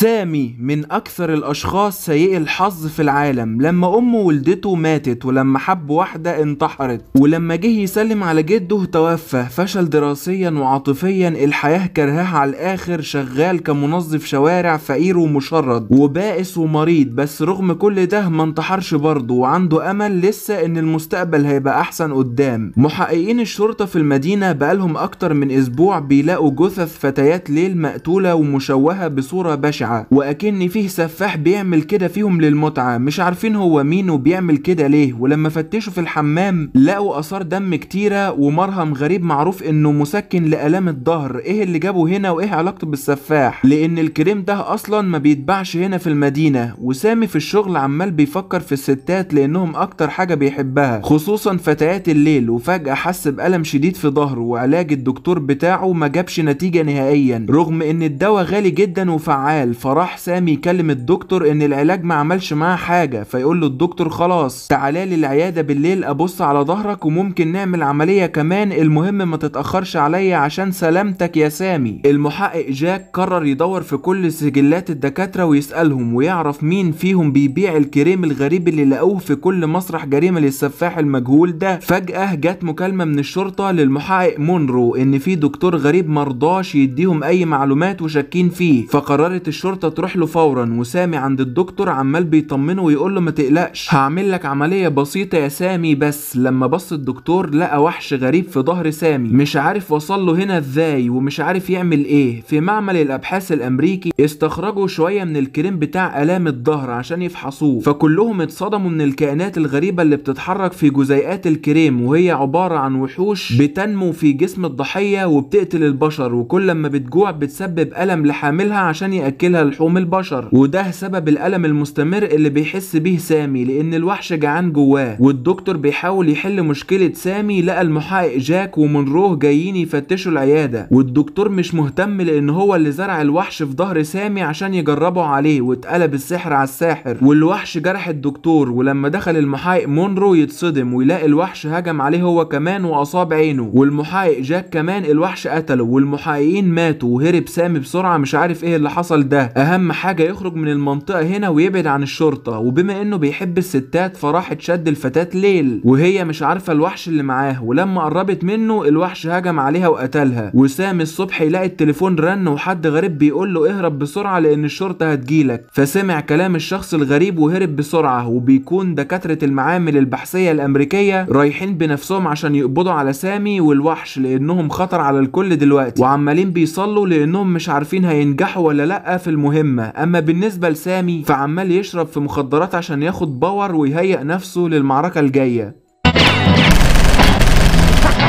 سامي من أكثر الأشخاص سيئي الحظ في العالم لما أمه ولدته ماتت ولما حب واحدة انتحرت ولما جه يسلم على جده توفى فشل دراسيا وعاطفيا الحياة كرهها على الآخر شغال كمنظف شوارع فقير ومشرد وبائس ومريض بس رغم كل ده ما انتحرش برضه وعنده أمل لسه إن المستقبل هيبقى أحسن قدام محققين الشرطة في المدينة بقالهم أكتر من أسبوع بيلاقوا جثث فتيات ليل مقتولة ومشوهة بصورة بشعة الطبيعة وأكن فيه سفاح بيعمل كده فيهم للمتعة مش عارفين هو مين وبيعمل كده ليه ولما فتشوا في الحمام لقوا آثار دم كتيرة ومرهم غريب معروف إنه مسكن لآلام الظهر إيه اللي جابه هنا وإيه علاقته بالسفاح لأن الكريم ده أصلا ما بيتباعش هنا في المدينة وسامي في الشغل عمال بيفكر في الستات لأنهم أكتر حاجة بيحبها خصوصا فتيات الليل وفجأة حس بألم شديد في ظهره وعلاج الدكتور بتاعه ما جابش نتيجة نهائيا رغم إن الدواء غالي جدا وفعال فراح سامي يكلم الدكتور ان العلاج ما عملش معاه حاجه فيقول له الدكتور خلاص تعالى لي العياده بالليل ابص على ظهرك وممكن نعمل عمليه كمان المهم ما تتاخرش عليا عشان سلامتك يا سامي المحقق جاك قرر يدور في كل سجلات الدكاتره ويسالهم ويعرف مين فيهم بيبيع الكريم الغريب اللي لقوه في كل مسرح جريمه للسفاح المجهول ده فجاه جت مكالمه من الشرطه للمحقق مونرو ان في دكتور غريب مرضاش يديهم اي معلومات وشاكين فيه فقررت الشرطه الشرطة تروح له فورا وسامي عند الدكتور عمال بيطمنه ويقول له ما تقلقش هعمل لك عملية بسيطة يا سامي بس لما بص الدكتور لقى وحش غريب في ظهر سامي مش عارف وصل له هنا ازاي ومش عارف يعمل ايه في معمل الابحاث الامريكي استخرجوا شوية من الكريم بتاع الام الظهر عشان يفحصوه فكلهم اتصدموا من الكائنات الغريبة اللي بتتحرك في جزيئات الكريم وهي عبارة عن وحوش بتنمو في جسم الضحية وبتقتل البشر وكل لما بتجوع بتسبب ألم لحاملها عشان يأكلها لحوم البشر وده سبب الألم المستمر اللي بيحس بيه سامي لأن الوحش جعان جواه والدكتور بيحاول يحل مشكلة سامي لقى المحقق جاك ومنروه جايين يفتشوا العيادة والدكتور مش مهتم لأن هو اللي زرع الوحش في ظهر سامي عشان يجربوا عليه واتقلب السحر على الساحر والوحش جرح الدكتور ولما دخل المحقق مونرو يتصدم ويلاقي الوحش هجم عليه هو كمان وأصاب عينه والمحقق جاك كمان الوحش قتله والمحققين ماتوا وهرب سامي بسرعة مش عارف ايه اللي حصل ده ده اهم حاجه يخرج من المنطقه هنا ويبعد عن الشرطه وبما انه بيحب الستات فراح شد الفتاه ليل وهي مش عارفه الوحش اللي معاه ولما قربت منه الوحش هجم عليها وقتلها وسام الصبح يلاقي التليفون رن وحد غريب بيقول له اهرب بسرعه لان الشرطه هتجيلك فسمع كلام الشخص الغريب وهرب بسرعه وبيكون دكاتره المعامل البحثيه الامريكيه رايحين بنفسهم عشان يقبضوا على سامي والوحش لانهم خطر على الكل دلوقتي وعمالين بيصلوا لانهم مش عارفين هينجحوا ولا لا في في المهمة أما بالنسبة لسامي فعمال يشرب في مخدرات عشان ياخد باور ويهيئ نفسه للمعركة الجاية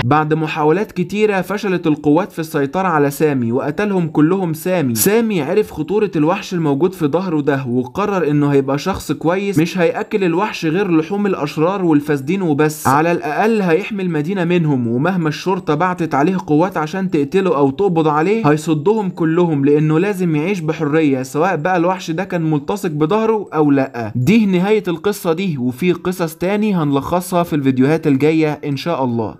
بعد محاولات كتيرة فشلت القوات في السيطرة على سامي وقتلهم كلهم سامي سامي عرف خطورة الوحش الموجود في ظهره ده وقرر انه هيبقى شخص كويس مش هيأكل الوحش غير لحوم الأشرار والفاسدين وبس على الأقل هيحمي المدينة منهم ومهما الشرطة بعتت عليه قوات عشان تقتله أو تقبض عليه هيصدهم كلهم لأنه لازم يعيش بحرية سواء بقى الوحش ده كان ملتصق بظهره أو لأ دي نهاية القصة دي وفي قصص تاني هنلخصها في الفيديوهات الجاية إن شاء الله